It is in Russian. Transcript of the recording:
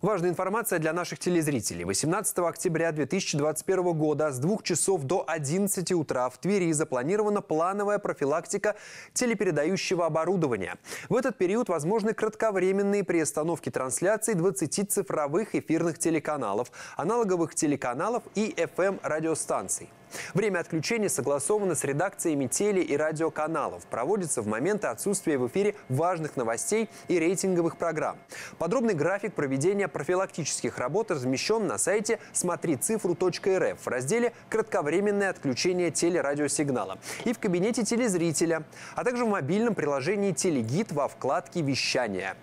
Важная информация для наших телезрителей. 18 октября 2021 года с 2 часов до 11 утра в Твери запланирована плановая профилактика телепередающего оборудования. В этот период возможны кратковременные приостановки трансляций 20 цифровых эфирных телеканалов, аналоговых телеканалов и FM-радиостанций. Время отключения согласовано с редакциями теле- и радиоканалов. Проводится в моменты отсутствия в эфире важных новостей и рейтинговых программ. Подробный график проведения профилактических работ размещен на сайте смотри смотрицифру.рф в разделе «Кратковременное отключение телерадиосигнала» и в кабинете телезрителя, а также в мобильном приложении «Телегид» во вкладке «Вещание».